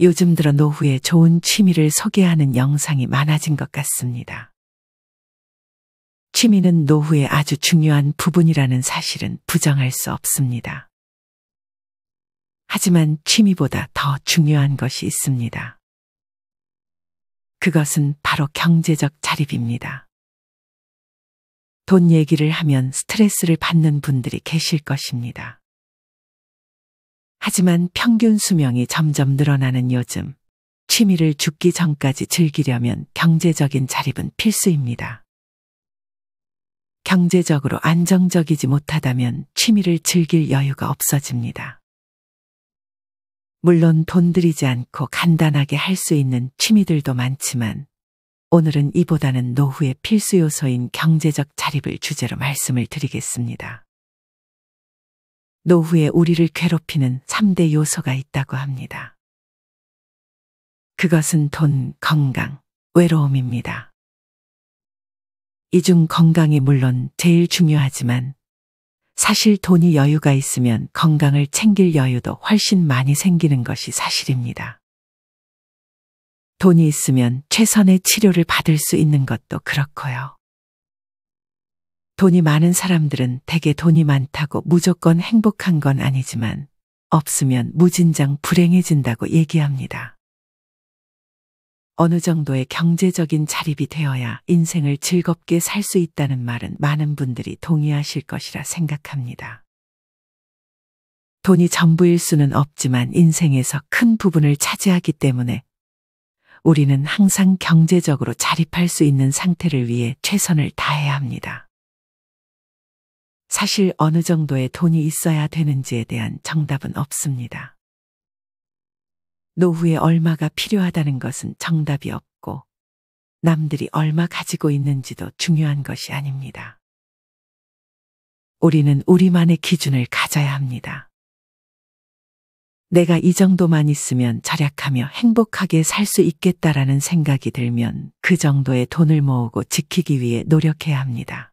요즘 들어 노후에 좋은 취미를 소개하는 영상이 많아진 것 같습니다. 취미는 노후에 아주 중요한 부분이라는 사실은 부정할 수 없습니다. 하지만 취미보다 더 중요한 것이 있습니다. 그것은 바로 경제적 자립입니다. 돈 얘기를 하면 스트레스를 받는 분들이 계실 것입니다. 하지만 평균 수명이 점점 늘어나는 요즘 취미를 죽기 전까지 즐기려면 경제적인 자립은 필수입니다. 경제적으로 안정적이지 못하다면 취미를 즐길 여유가 없어집니다. 물론 돈 들이지 않고 간단하게 할 수 있는 취미들도 많지만 오늘은 이보다는 노후의 필수 요소인 경제적 자립을 주제로 말씀을 드리겠습니다. 노후에 우리를 괴롭히는 3대 요소가 있다고 합니다. 그것은 돈, 건강, 외로움입니다. 이 중 건강이 물론 제일 중요하지만 사실 돈이 여유가 있으면 건강을 챙길 여유도 훨씬 많이 생기는 것이 사실입니다. 돈이 있으면 최선의 치료를 받을 수 있는 것도 그렇고요. 돈이 많은 사람들은 대개 돈이 많다고 무조건 행복한 건 아니지만 없으면 무진장 불행해진다고 얘기합니다. 어느 정도의 경제적인 자립이 되어야 인생을 즐겁게 살 수 있다는 말은 많은 분들이 동의하실 것이라 생각합니다. 돈이 전부일 수는 없지만 인생에서 큰 부분을 차지하기 때문에 우리는 항상 경제적으로 자립할 수 있는 상태를 위해 최선을 다해야 합니다. 사실 어느 정도의 돈이 있어야 되는지에 대한 정답은 없습니다. 노후에 얼마가 필요하다는 것은 정답이 없고 남들이 얼마 가지고 있는지도 중요한 것이 아닙니다. 우리는 우리만의 기준을 가져야 합니다. 내가 이 정도만 있으면 절약하며 행복하게 살 수 있겠다라는 생각이 들면 그 정도의 돈을 모으고 지키기 위해 노력해야 합니다.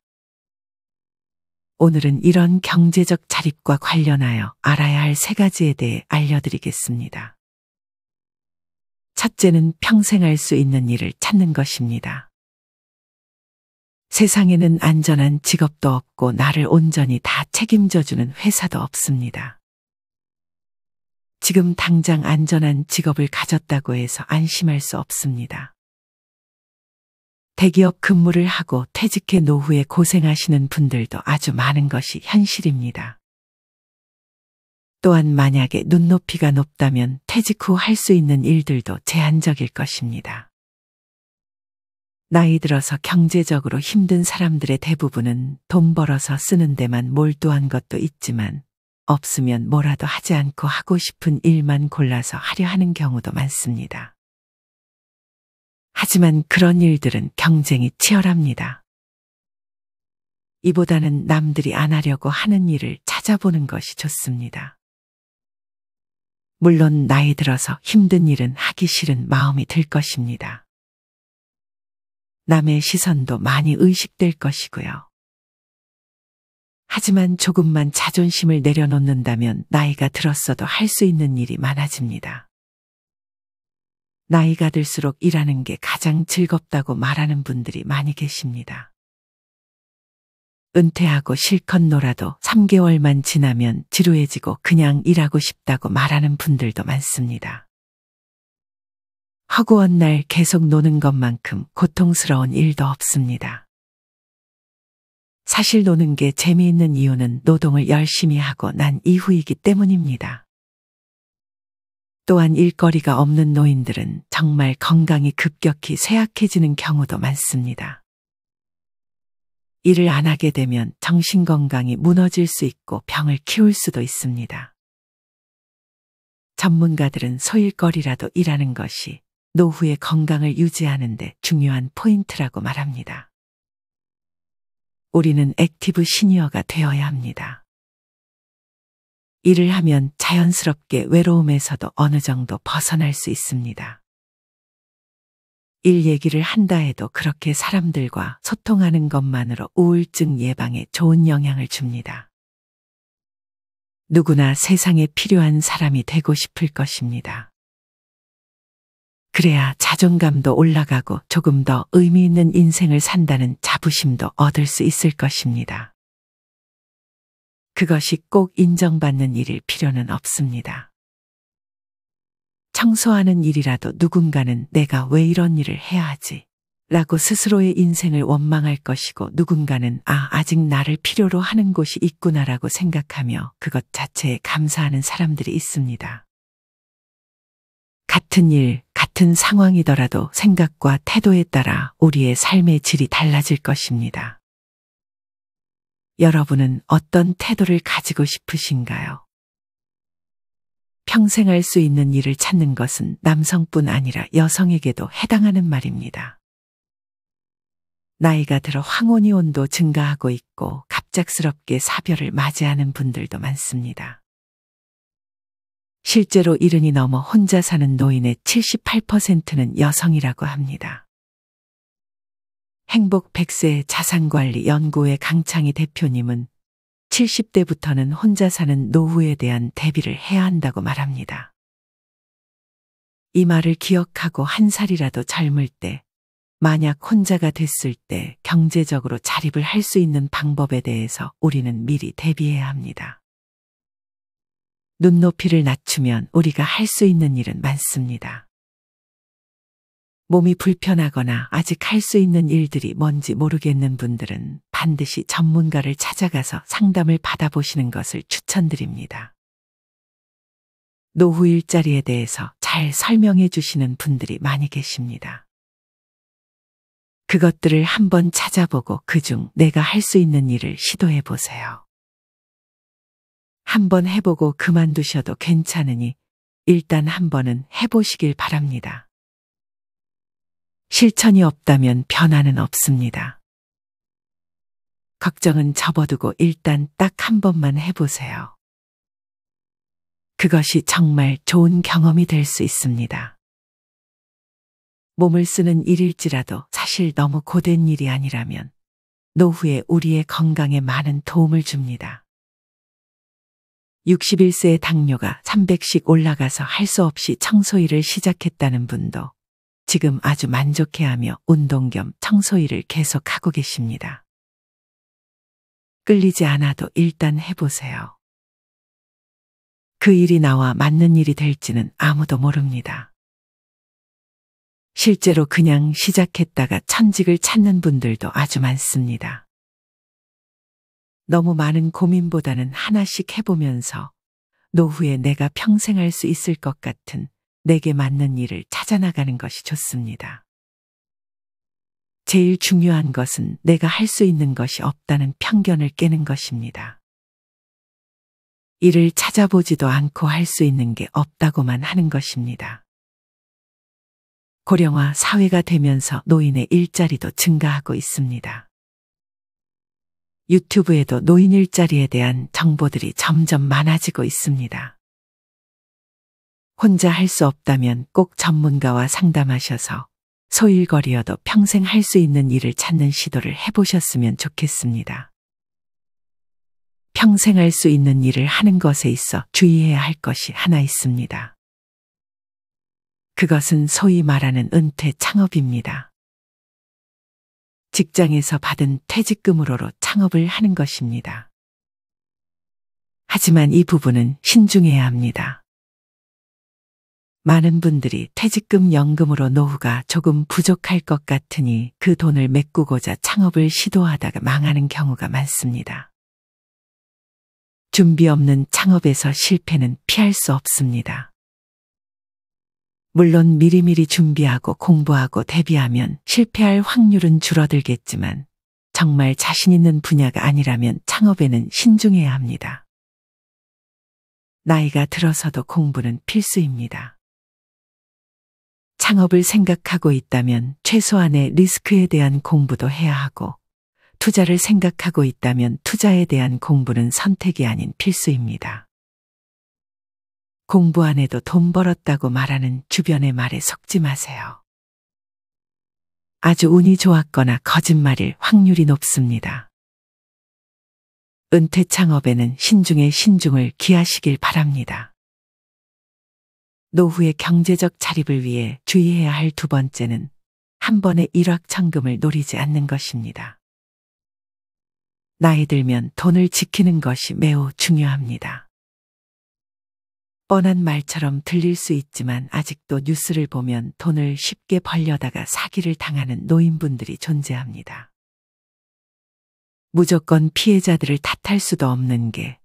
오늘은 이런 경제적 자립과 관련하여 알아야 할 세 가지에 대해 알려드리겠습니다. 첫째는 평생 할 수 있는 일을 찾는 것입니다. 세상에는 안전한 직업도 없고 나를 온전히 다 책임져주는 회사도 없습니다. 지금 당장 안전한 직업을 가졌다고 해서 안심할 수 없습니다. 대기업 근무를 하고 퇴직해 노후에 고생하시는 분들도 아주 많은 것이 현실입니다. 또한 만약에 눈높이가 높다면 퇴직 후 할 수 있는 일들도 제한적일 것입니다. 나이 들어서 경제적으로 힘든 사람들의 대부분은 돈 벌어서 쓰는 데만 몰두한 것도 있지만 없으면 뭐라도 하지 않고 하고 싶은 일만 골라서 하려 하는 경우도 많습니다. 하지만 그런 일들은 경쟁이 치열합니다. 이보다는 남들이 안 하려고 하는 일을 찾아보는 것이 좋습니다. 물론 나이 들어서 힘든 일은 하기 싫은 마음이 들 것입니다. 남의 시선도 많이 의식될 것이고요. 하지만 조금만 자존심을 내려놓는다면 나이가 들었어도 할 수 있는 일이 많아집니다. 나이가 들수록 일하는 게 가장 즐겁다고 말하는 분들이 많이 계십니다. 은퇴하고 실컷 놀아도 3개월만 지나면 지루해지고 그냥 일하고 싶다고 말하는 분들도 많습니다. 허구한 날 계속 노는 것만큼 고통스러운 일도 없습니다. 사실 노는 게 재미있는 이유는 노동을 열심히 하고 난 이후이기 때문입니다. 또한 일거리가 없는 노인들은 정말 건강이 급격히 쇠약해지는 경우도 많습니다. 일을 안 하게 되면 정신건강이 무너질 수 있고 병을 키울 수도 있습니다. 전문가들은 소일거리라도 일하는 것이 노후의 건강을 유지하는데 중요한 포인트라고 말합니다. 우리는 액티브 시니어가 되어야 합니다. 일을 하면 자연스럽게 외로움에서도 어느 정도 벗어날 수 있습니다. 일 얘기를 한다 해도 그렇게 사람들과 소통하는 것만으로 우울증 예방에 좋은 영향을 줍니다. 누구나 세상에 필요한 사람이 되고 싶을 것입니다. 그래야 자존감도 올라가고 조금 더 의미 있는 인생을 산다는 자부심도 얻을 수 있을 것입니다. 그것이 꼭 인정받는 일일 필요는 없습니다. 청소하는 일이라도 누군가는 내가 왜 이런 일을 해야 하지? 라고 스스로의 인생을 원망할 것이고 누군가는 아, 아직 나를 필요로 하는 곳이 있구나라고 생각하며 그것 자체에 감사하는 사람들이 있습니다. 같은 일, 같은 상황이더라도 생각과 태도에 따라 우리의 삶의 질이 달라질 것입니다. 여러분은 어떤 태도를 가지고 싶으신가요? 평생 할 수 있는 일을 찾는 것은 남성뿐 아니라 여성에게도 해당하는 말입니다. 나이가 들어 황혼이온도 증가하고 있고 갑작스럽게 사별을 맞이하는 분들도 많습니다. 실제로 이른이 넘어 혼자 사는 노인의 78%는 여성이라고 합니다. 행복 100세 자산관리 연구의 강창희 대표님은 70대부터는 혼자 사는 노후에 대한 대비를 해야 한다고 말합니다. 이 말을 기억하고 한 살이라도 젊을 때, 만약 혼자가 됐을 때 경제적으로 자립을 할 수 있는 방법에 대해서 우리는 미리 대비해야 합니다. 눈높이를 낮추면 우리가 할 수 있는 일은 많습니다. 몸이 불편하거나 아직 할 수 있는 일들이 뭔지 모르겠는 분들은 반드시 전문가를 찾아가서 상담을 받아보시는 것을 추천드립니다. 노후 일자리에 대해서 잘 설명해 주시는 분들이 많이 계십니다. 그것들을 한번 찾아보고 그 중 내가 할 수 있는 일을 시도해 보세요. 한번 해보고 그만두셔도 괜찮으니 일단 한번은 해보시길 바랍니다. 실천이 없다면 변화는 없습니다. 걱정은 접어두고 일단 딱 한 번만 해보세요. 그것이 정말 좋은 경험이 될 수 있습니다. 몸을 쓰는 일일지라도 사실 너무 고된 일이 아니라면 노후에 우리의 건강에 많은 도움을 줍니다. 61세의 당뇨가 300씩 올라가서 할 수 없이 청소일을 시작했다는 분도 지금 아주 만족해하며 운동 겸 청소 일을 계속하고 계십니다. 끌리지 않아도 일단 해보세요. 그 일이 나와 맞는 일이 될지는 아무도 모릅니다. 실제로 그냥 시작했다가 천직을 찾는 분들도 아주 많습니다. 너무 많은 고민보다는 하나씩 해보면서 노후에 내가 평생 할 수 있을 것 같은 내게 맞는 일을 찾아나가는 것이 좋습니다. 제일 중요한 것은 내가 할 수 있는 것이 없다는 편견을 깨는 것입니다. 이를 찾아보지도 않고 할 수 있는 게 없다고만 하는 것입니다. 고령화 사회가 되면서 노인의 일자리도 증가하고 있습니다. 유튜브에도 노인 일자리에 대한 정보들이 점점 많아지고 있습니다. 혼자 할 수 없다면 꼭 전문가와 상담하셔서 소일거리여도 평생 할 수 있는 일을 찾는 시도를 해보셨으면 좋겠습니다. 평생 할 수 있는 일을 하는 것에 있어 주의해야 할 것이 하나 있습니다. 그것은 소위 말하는 은퇴 창업입니다. 직장에서 받은 퇴직금으로 창업을 하는 것입니다. 하지만 이 부분은 신중해야 합니다. 많은 분들이 퇴직금 연금으로 노후가 조금 부족할 것 같으니 그 돈을 메꾸고자 창업을 시도하다가 망하는 경우가 많습니다. 준비 없는 창업에서 실패는 피할 수 없습니다. 물론 미리미리 준비하고 공부하고 대비하면 실패할 확률은 줄어들겠지만 정말 자신 있는 분야가 아니라면 창업에는 신중해야 합니다. 나이가 들어서도 공부는 필수입니다. 창업을 생각하고 있다면 최소한의 리스크에 대한 공부도 해야 하고 투자를 생각하고 있다면 투자에 대한 공부는 선택이 아닌 필수입니다. 공부 안 해도 돈 벌었다고 말하는 주변의 말에 속지 마세요. 아주 운이 좋았거나 거짓말일 확률이 높습니다. 은퇴 창업에는 신중에 신중을 기하시길 바랍니다. 노후의 경제적 자립을 위해 주의해야 할 두 번째는 한 번의 일확천금을 노리지 않는 것입니다. 나이 들면 돈을 지키는 것이 매우 중요합니다. 뻔한 말처럼 들릴 수 있지만 아직도 뉴스를 보면 돈을 쉽게 벌려다가 사기를 당하는 노인분들이 존재합니다. 무조건 피해자들을 탓할 수도 없는 게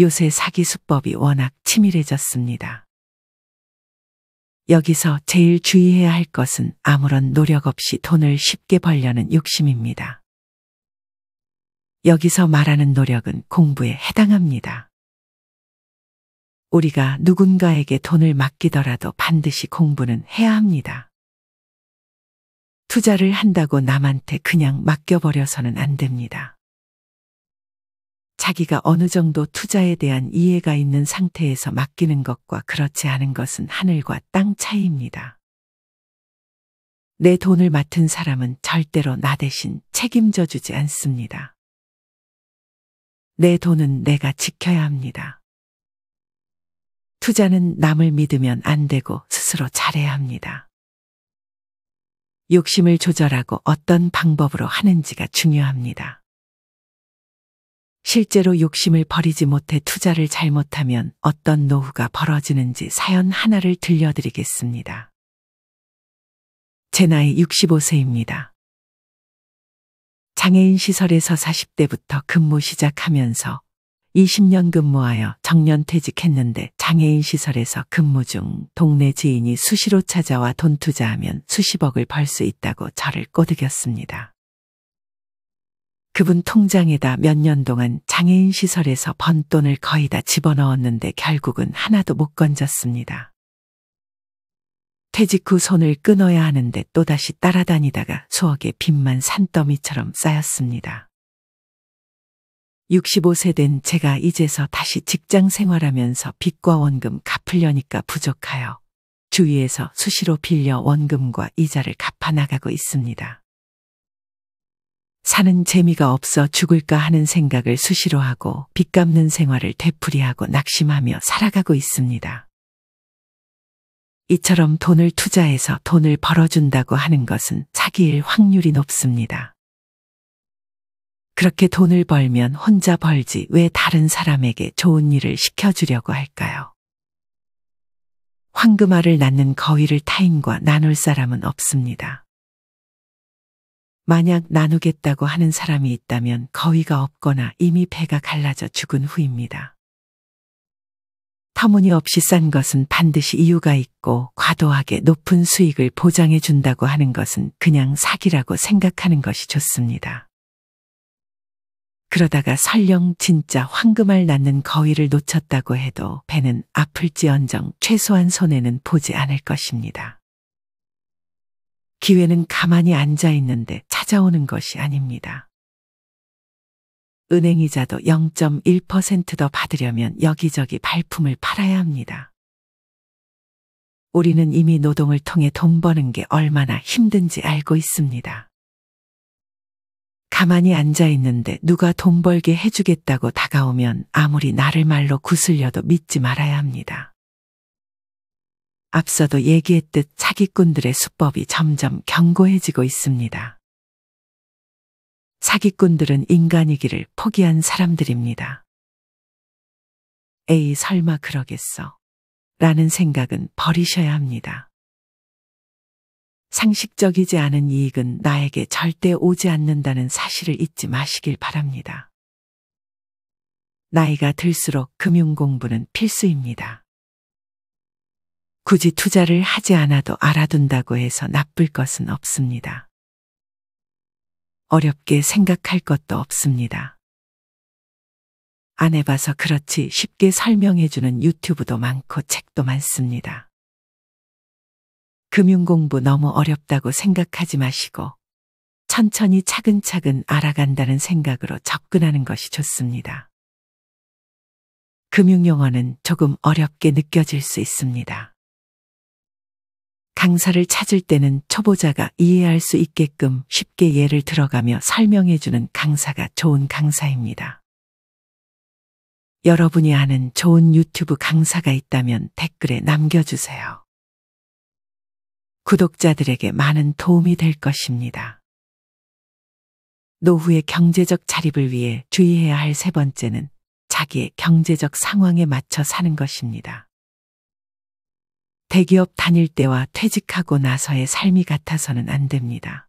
요새 사기 수법이 워낙 치밀해졌습니다. 여기서 제일 주의해야 할 것은 아무런 노력 없이 돈을 쉽게 벌려는 욕심입니다. 여기서 말하는 노력은 공부에 해당합니다. 우리가 누군가에게 돈을 맡기더라도 반드시 공부는 해야 합니다. 투자를 한다고 남한테 그냥 맡겨버려서는 안 됩니다. 자기가 어느 정도 투자에 대한 이해가 있는 상태에서 맡기는 것과 그렇지 않은 것은 하늘과 땅 차이입니다. 내 돈을 맡은 사람은 절대로 나 대신 책임져 주지 않습니다. 내 돈은 내가 지켜야 합니다. 투자는 남을 믿으면 안 되고 스스로 잘해야 합니다. 욕심을 조절하고 어떤 방법으로 하는지가 중요합니다. 실제로 욕심을 버리지 못해 투자를 잘못하면 어떤 노후가 벌어지는지 사연 하나를 들려드리겠습니다. 제 나이 65세입니다. 장애인 시설에서 40대부터 근무 시작하면서 20년 근무하여 정년 퇴직했는데 장애인 시설에서 근무 중 동네 지인이 수시로 찾아와 돈 투자하면 수십억을 벌 수 있다고 저를 꼬드겼습니다. 그분 통장에다 몇 년 동안 장애인 시설에서 번 돈을 거의 다 집어넣었는데 결국은 하나도 못 건졌습니다. 퇴직 후 손을 끊어야 하는데 또다시 따라다니다가 수억의 빚만 산더미처럼 쌓였습니다. 65세 된 제가 이제서 다시 직장 생활하면서 빚과 원금 갚으려니까 부족하여 주위에서 수시로 빌려 원금과 이자를 갚아 나가고 있습니다. 사는 재미가 없어 죽을까 하는 생각을 수시로 하고 빚 갚는 생활을 되풀이하고 낙심하며 살아가고 있습니다. 이처럼 돈을 투자해서 돈을 벌어준다고 하는 것은 사기일 확률이 높습니다. 그렇게 돈을 벌면 혼자 벌지 왜 다른 사람에게 좋은 일을 시켜주려고 할까요? 황금알을 낳는 거위를 타인과 나눌 사람은 없습니다. 만약 나누겠다고 하는 사람이 있다면 거위가 없거나 이미 배가 갈라져 죽은 후입니다. 터무니없이 싼 것은 반드시 이유가 있고 과도하게 높은 수익을 보장해 준다고 하는 것은 그냥 사기라고 생각하는 것이 좋습니다. 그러다가 설령 진짜 황금알 낳는 거위를 놓쳤다고 해도 배는 아플지언정 최소한 손해는 보지 않을 것입니다. 기회는 가만히 앉아 있는데 찾아오는 것이 아닙니다. 은행 이자도 0.1%더 받으려면 여기저기 발품을 팔아야 합니다. 우리는 이미 노동을 통해 돈 버는 게 얼마나 힘든지 알고 있습니다. 가만히 앉아 있는데 누가 돈 벌게 해주겠다고 다가오면 아무리 나를 말로 구슬려도 믿지 말아야 합니다. 앞서도 얘기했듯 사기꾼들의 수법이 점점 견고해지고 있습니다. 사기꾼들은 인간이기를 포기한 사람들입니다. 에이, 설마 그러겠어. 라는 생각은 버리셔야 합니다. 상식적이지 않은 이익은 나에게 절대 오지 않는다는 사실을 잊지 마시길 바랍니다. 나이가 들수록 금융 공부는 필수입니다. 굳이 투자를 하지 않아도 알아둔다고 해서 나쁠 것은 없습니다. 어렵게 생각할 것도 없습니다. 안 해봐서 그렇지 쉽게 설명해주는 유튜브도 많고 책도 많습니다. 금융 공부 너무 어렵다고 생각하지 마시고 천천히 차근차근 알아간다는 생각으로 접근하는 것이 좋습니다. 금융 용어는 조금 어렵게 느껴질 수 있습니다. 강사를 찾을 때는 초보자가 이해할 수 있게끔 쉽게 예를 들어가며 설명해주는 강사가 좋은 강사입니다. 여러분이 아는 좋은 유튜브 강사가 있다면 댓글에 남겨주세요. 구독자들에게 많은 도움이 될 것입니다. 노후의 경제적 자립을 위해 주의해야 할 세 번째는 자기의 경제적 상황에 맞춰 사는 것입니다. 대기업 다닐 때와 퇴직하고 나서의 삶이 같아서는 안 됩니다.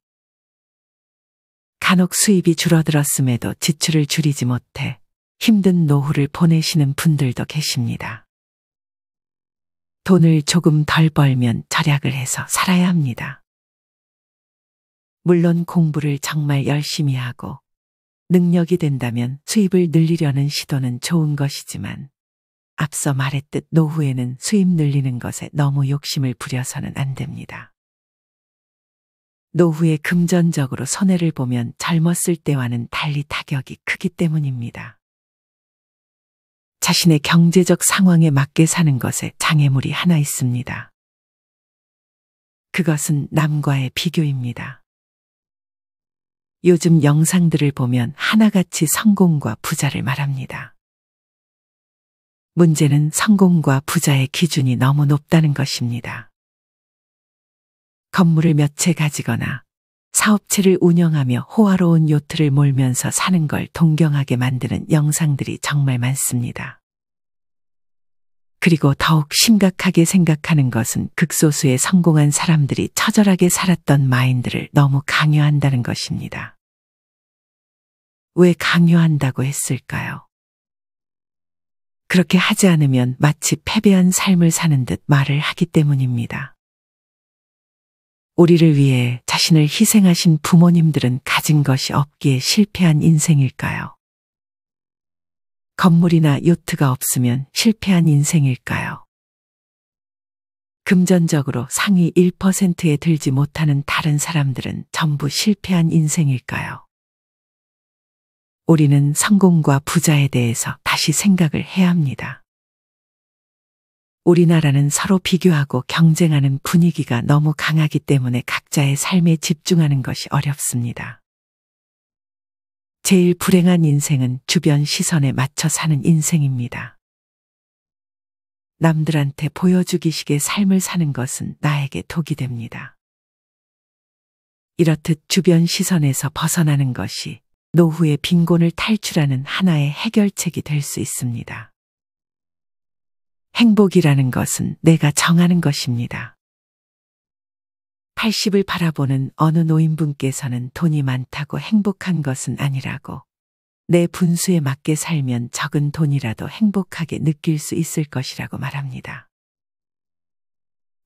간혹 수입이 줄어들었음에도 지출을 줄이지 못해 힘든 노후를 보내시는 분들도 계십니다. 돈을 조금 덜 벌면 절약을 해서 살아야 합니다. 물론 공부를 정말 열심히 하고 능력이 된다면 수입을 늘리려는 시도는 좋은 것이지만 앞서 말했듯 노후에는 수입 늘리는 것에 너무 욕심을 부려서는 안 됩니다. 노후에 금전적으로 손해를 보면 젊었을 때와는 달리 타격이 크기 때문입니다. 자신의 경제적 상황에 맞게 사는 것에 장애물이 하나 있습니다. 그것은 남과의 비교입니다. 요즘 영상들을 보면 하나같이 성공과 부자를 말합니다. 문제는 성공과 부자의 기준이 너무 높다는 것입니다. 건물을 몇 채 가지거나 사업체를 운영하며 호화로운 요트를 몰면서 사는 걸 동경하게 만드는 영상들이 정말 많습니다. 그리고 더욱 심각하게 생각하는 것은 극소수의 성공한 사람들이 처절하게 살았던 마인드를 너무 강요한다는 것입니다. 왜 강요한다고 했을까요? 그렇게 하지 않으면 마치 패배한 삶을 사는 듯 말을 하기 때문입니다. 우리를 위해 자신을 희생하신 부모님들은 가진 것이 없기에 실패한 인생일까요? 건물이나 요트가 없으면 실패한 인생일까요? 금전적으로 상위 1%에 들지 못하는 다른 사람들은 전부 실패한 인생일까요? 우리는 성공과 부자에 대해서 다시 생각을 해야 합니다. 우리나라는 서로 비교하고 경쟁하는 분위기가 너무 강하기 때문에 각자의 삶에 집중하는 것이 어렵습니다. 제일 불행한 인생은 주변 시선에 맞춰 사는 인생입니다. 남들한테 보여주기식의 삶을 사는 것은 나에게 독이 됩니다. 이렇듯 주변 시선에서 벗어나는 것이 노후의 빈곤을 탈출하는 하나의 해결책이 될 수 있습니다. 행복이라는 것은 내가 정하는 것입니다. 80을 바라보는 어느 노인분께서는 돈이 많다고 행복한 것은 아니라고 내 분수에 맞게 살면 적은 돈이라도 행복하게 느낄 수 있을 것이라고 말합니다.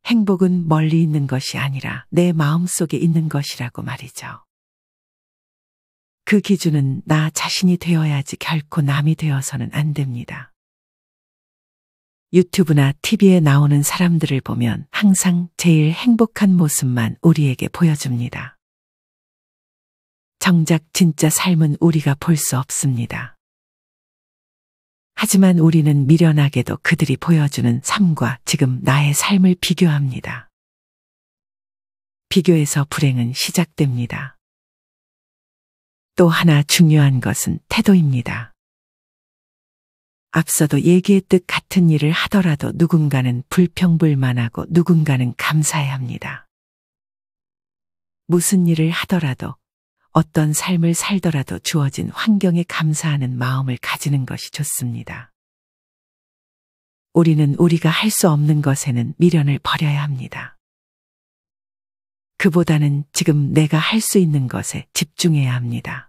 행복은 멀리 있는 것이 아니라 내 마음 속에 있는 것이라고 말이죠. 그 기준은 나 자신이 되어야지 결코 남이 되어서는 안 됩니다. 유튜브나 TV에 나오는 사람들을 보면 항상 제일 행복한 모습만 우리에게 보여줍니다. 정작 진짜 삶은 우리가 볼 수 없습니다. 하지만 우리는 미련하게도 그들이 보여주는 삶과 지금 나의 삶을 비교합니다. 비교해서 불행은 시작됩니다. 또 하나 중요한 것은 태도입니다. 앞서도 얘기했듯 같은 일을 하더라도 누군가는 불평불만하고 누군가는 감사해 야 합니다. 무슨 일을 하더라도 어떤 삶을 살더라도 주어진 환경에 감사하는 마음을 가지는 것이 좋습니다. 우리는 우리가 할 수 없는 것에는 미련을 버려야 합니다. 그보다는 지금 내가 할 수 있는 것에 집중해야 합니다.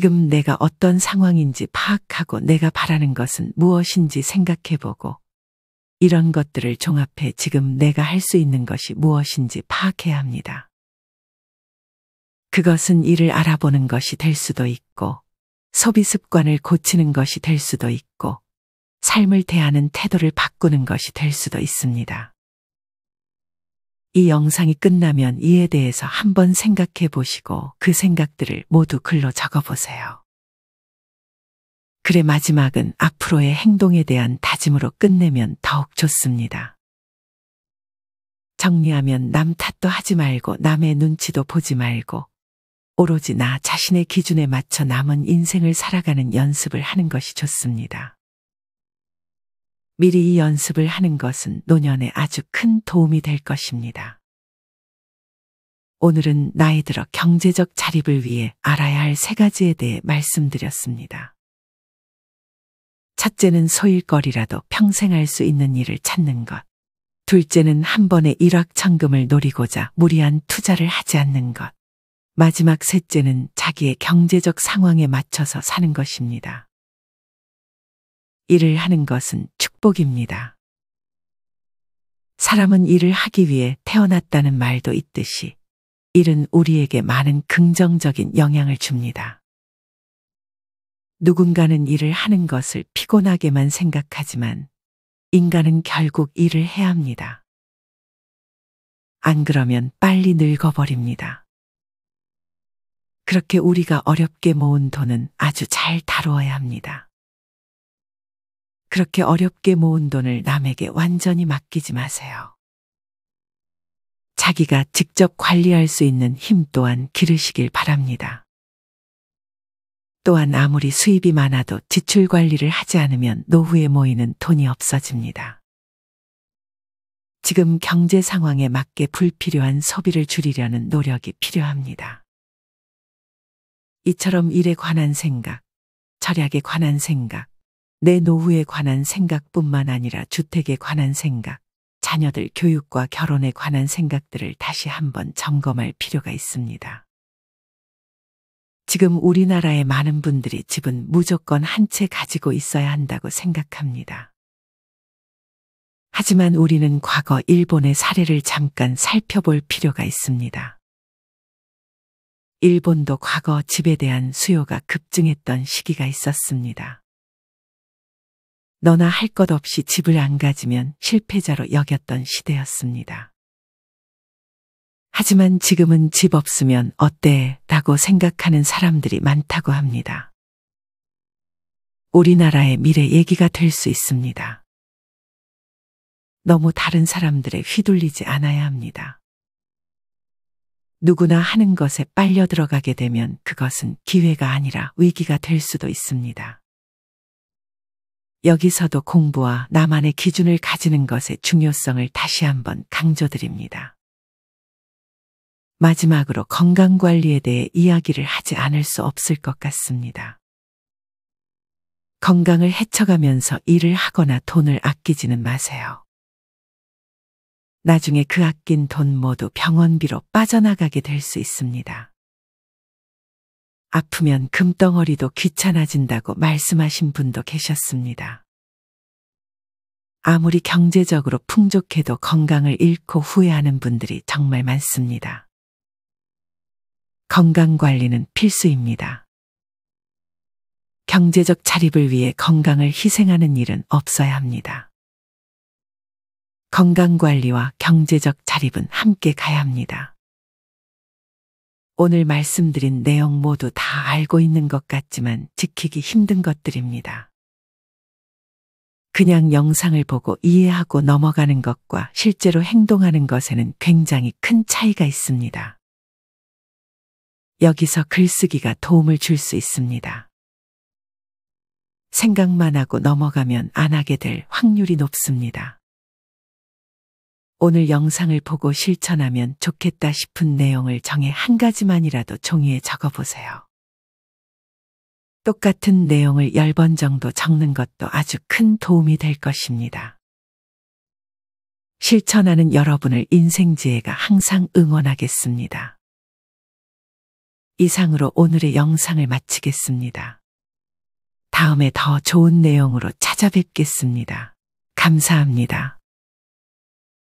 지금 내가 어떤 상황인지 파악하고 내가 바라는 것은 무엇인지 생각해보고 이런 것들을 종합해 지금 내가 할 수 있는 것이 무엇인지 파악해야 합니다. 그것은 이를 알아보는 것이 될 수도 있고 소비 습관을 고치는 것이 될 수도 있고 삶을 대하는 태도를 바꾸는 것이 될 수도 있습니다. 이 영상이 끝나면 이에 대해서 한번 생각해 보시고 그 생각들을 모두 글로 적어 보세요. 글의 마지막은 앞으로의 행동에 대한 다짐으로 끝내면 더욱 좋습니다. 정리하면 남 탓도 하지 말고 남의 눈치도 보지 말고 오로지 나 자신의 기준에 맞춰 남은 인생을 살아가는 연습을 하는 것이 좋습니다. 미리 이 연습을 하는 것은 노년에 아주 큰 도움이 될 것입니다. 오늘은 나이 들어 경제적 자립을 위해 알아야 할 세 가지에 대해 말씀드렸습니다. 첫째는 소일거리라도 평생 할 수 있는 일을 찾는 것. 둘째는 한 번의 일확천금을 노리고자 무리한 투자를 하지 않는 것. 마지막 셋째는 자기의 경제적 상황에 맞춰서 사는 것입니다. 일을 하는 것은 축복입니다. 사람은 일을 하기 위해 태어났다는 말도 있듯이 일은 우리에게 많은 긍정적인 영향을 줍니다. 누군가는 일을 하는 것을 피곤하게만 생각하지만 인간은 결국 일을 해야 합니다. 안 그러면 빨리 늙어버립니다. 그렇게 우리가 어렵게 모은 돈은 아주 잘 다루어야 합니다. 그렇게 어렵게 모은 돈을 남에게 완전히 맡기지 마세요. 자기가 직접 관리할 수 있는 힘 또한 기르시길 바랍니다. 또한 아무리 수입이 많아도 지출 관리를 하지 않으면 노후에 모이는 돈이 없어집니다. 지금 경제 상황에 맞게 불필요한 소비를 줄이려는 노력이 필요합니다. 이처럼 일에 관한 생각, 절약에 관한 생각, 내 노후에 관한 생각뿐만 아니라 주택에 관한 생각, 자녀들 교육과 결혼에 관한 생각들을 다시 한번 점검할 필요가 있습니다. 지금 우리나라의 많은 분들이 집은 무조건 한 채 가지고 있어야 한다고 생각합니다. 하지만 우리는 과거 일본의 사례를 잠깐 살펴볼 필요가 있습니다. 일본도 과거 집에 대한 수요가 급증했던 시기가 있었습니다. 너나 할 것 없이 집을 안 가지면 실패자로 여겼던 시대였습니다. 하지만 지금은 집 없으면 어때? 라고 생각하는 사람들이 많다고 합니다. 우리나라의 미래 얘기가 될 수 있습니다. 너무 다른 사람들에 휘둘리지 않아야 합니다. 누구나 하는 것에 빨려 들어가게 되면 그것은 기회가 아니라 위기가 될 수도 있습니다. 여기서도 공부와 나만의 기준을 가지는 것의 중요성을 다시 한번 강조드립니다. 마지막으로 건강관리에 대해 이야기를 하지 않을 수 없을 것 같습니다. 건강을 해쳐가면서 일을 하거나 돈을 아끼지는 마세요. 나중에 그 아낀 돈 모두 병원비로 빠져나가게 될 수 있습니다. 아프면 금덩어리도 귀찮아진다고 말씀하신 분도 계셨습니다. 아무리 경제적으로 풍족해도 건강을 잃고 후회하는 분들이 정말 많습니다. 건강 관리는 필수입니다. 경제적 자립을 위해 건강을 희생하는 일은 없어야 합니다. 건강 관리와 경제적 자립은 함께 가야 합니다. 오늘 말씀드린 내용 모두 다 알고 있는 것 같지만 지키기 힘든 것들입니다. 그냥 영상을 보고 이해하고 넘어가는 것과 실제로 행동하는 것에는 굉장히 큰 차이가 있습니다. 여기서 글쓰기가 도움을 줄 수 있습니다. 생각만 하고 넘어가면 안 하게 될 확률이 높습니다. 오늘 영상을 보고 실천하면 좋겠다 싶은 내용을 정해 한 가지만이라도 종이에 적어보세요. 똑같은 내용을 10번 정도 적는 것도 아주 큰 도움이 될 것입니다. 실천하는 여러분을 인생지혜가 항상 응원하겠습니다. 이상으로 오늘의 영상을 마치겠습니다. 다음에 더 좋은 내용으로 찾아뵙겠습니다. 감사합니다.